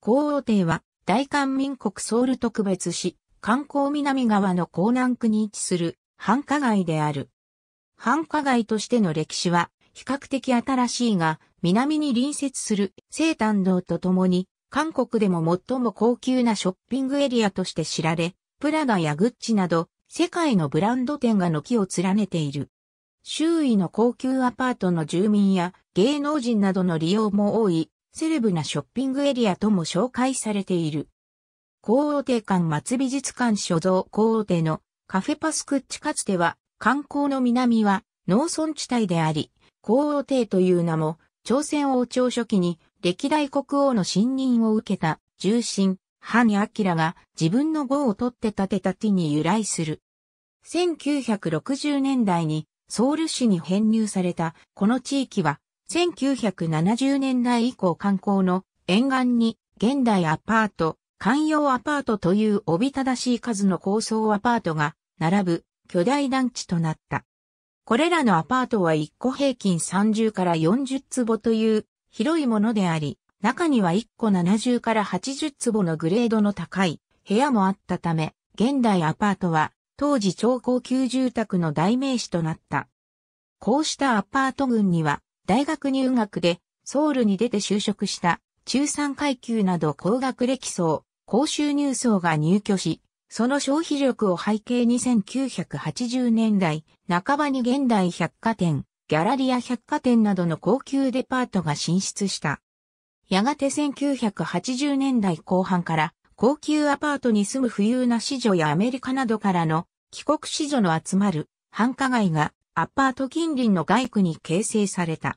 皇后帝は大韓民国ソウル特別市、観光南側の江南区に位置する繁華街である。繁華街としての歴史は比較的新しいが、南に隣接する西丹道とともに、韓国でも最も高級なショッピングエリアとして知られ、プラダやグッチなど世界のブランド店が軒を連ねている。周囲の高級アパートの住民や芸能人などの利用も多いセレブなショッピングエリアとも紹介されている。皇王帝館松美術館所蔵皇王帝のカフェパスクッチかつては観光の南は農村地帯であり、皇王帝という名も朝鮮王朝初期に歴代国王の信任を受けた重臣、ハニ・アキラが自分の号を取って建てた地に由来する。1960年代にソウル市に編入されたこの地域は1970年代以降観光の沿岸に現代アパート、観葉アパートというおびただしい数の高層アパートが並ぶ巨大団地となった。これらのアパートは1個平均30から40坪という広いものであり、中には1個70から80坪のグレードの高い部屋もあったため、現代アパートは当時超高級住宅の代名詞となった。こうしたアパート群には大学入学でソウルに出て就職した中産階級など高学歴層、高収入層が入居し、その消費力を背景に1980年代半ばに現代百貨店、ギャラリア百貨店などの高級デパートが進出した。やがて1980年代後半から高級アパートに住む富裕な子女やアメリカなどからの帰国子女の集まる繁華街がアパート近隣の街区に形成された。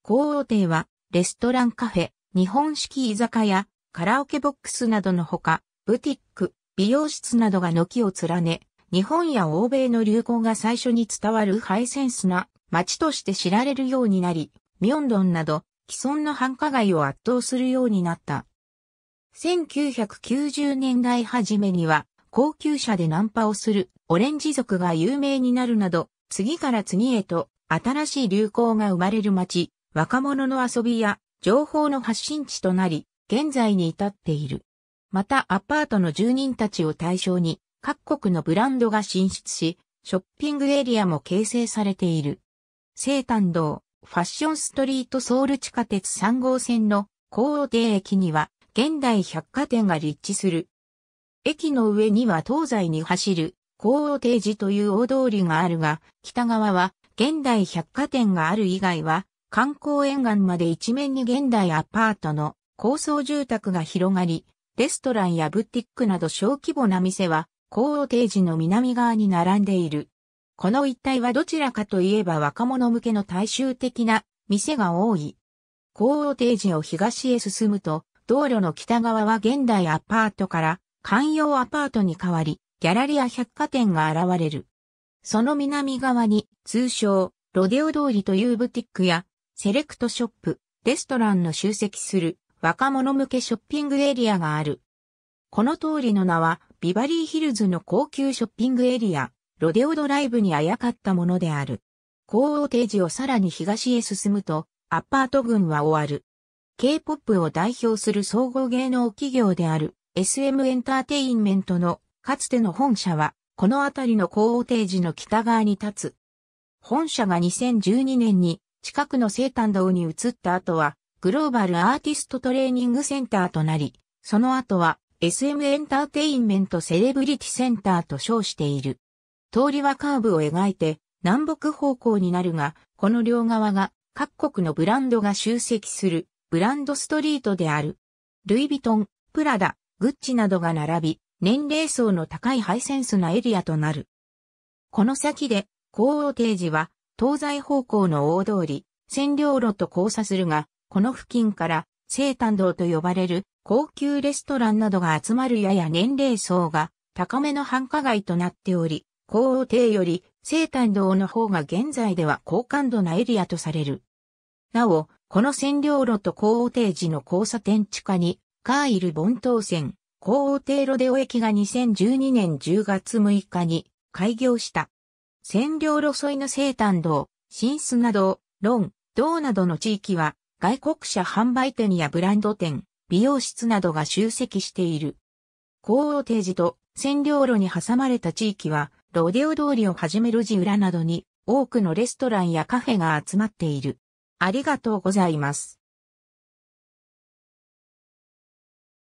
皇后邸は、レストランカフェ、日本式居酒屋、カラオケボックスなどのほか、ブティック、美容室などが軒を連ね、日本や欧米の流行が最初に伝わるハイセンスな街として知られるようになり、ミョンドンなど既存の繁華街を圧倒するようになった。1990年代初めには高級車でナンパをするオレンジ族が有名になるなど次から次へと新しい流行が生まれる街、若者の遊びや情報の発信地となり、現在に至っている。またアパートの住人たちを対象に各国のブランドが進出し、ショッピングエリアも形成されている。西丹道、ファッションストリートソウル地下鉄3号線の高尾駅には現代百貨店が立地する。駅の上には東西に走る高王定寺という大通りがあるが、北側は現代百貨店がある以外は、観光沿岸まで一面に現代アパートの高層住宅が広がり、レストランやブティックなど小規模な店は、高王定寺の南側に並んでいる。この一帯はどちらかといえば若者向けの大衆的な店が多い。高王定寺を東へ進むと、道路の北側は現代アパートから、観葉アパートに変わり、ギャラリア百貨店が現れる。その南側に、通称、ロデオ通りというブティックや、セレクトショップ、レストランの集積する若者向けショッピングエリアがある。この通りの名は、ビバリーヒルズの高級ショッピングエリア、ロデオドライブにあやかったものである。高王定時をさらに東へ進むと、アパート群は終わる。K-POP を代表する総合芸能企業である SM エンターテインメントのかつての本社は、この辺りの皇帝寺の北側に立つ。本社が2012年に近くの生誕堂に移った後は、グローバルアーティストトレーニングセンターとなり、その後は SM エンターテインメントセレブリティセンターと称している。通りはカーブを描いて南北方向になるが、この両側が各国のブランドが集積するブランドストリートである。ルイ・ヴィトン、プラダ、グッチなどが並び、年齢層の高いハイセンスなエリアとなる。この先で、高王定寺は、東西方向の大通り、占領路と交差するが、この付近から、西丹道と呼ばれる高級レストランなどが集まるやや年齢層が高めの繁華街となっており、高王帝より西丹道の方が現在では高感度なエリアとされる。なお、この占領路と高王帝寺の交差点地下に、カーイルボト東線、高王帝ロデオ駅が2012年10月6日に開業した。占領路沿いの西丹道、新砂道、ロン、道などの地域は外国車販売店やブランド店、美容室などが集積している。高王帝寺と占領路に挟まれた地域はロデオ通りをはじめ路地裏などに多くのレストランやカフェが集まっている。ありがとうございます。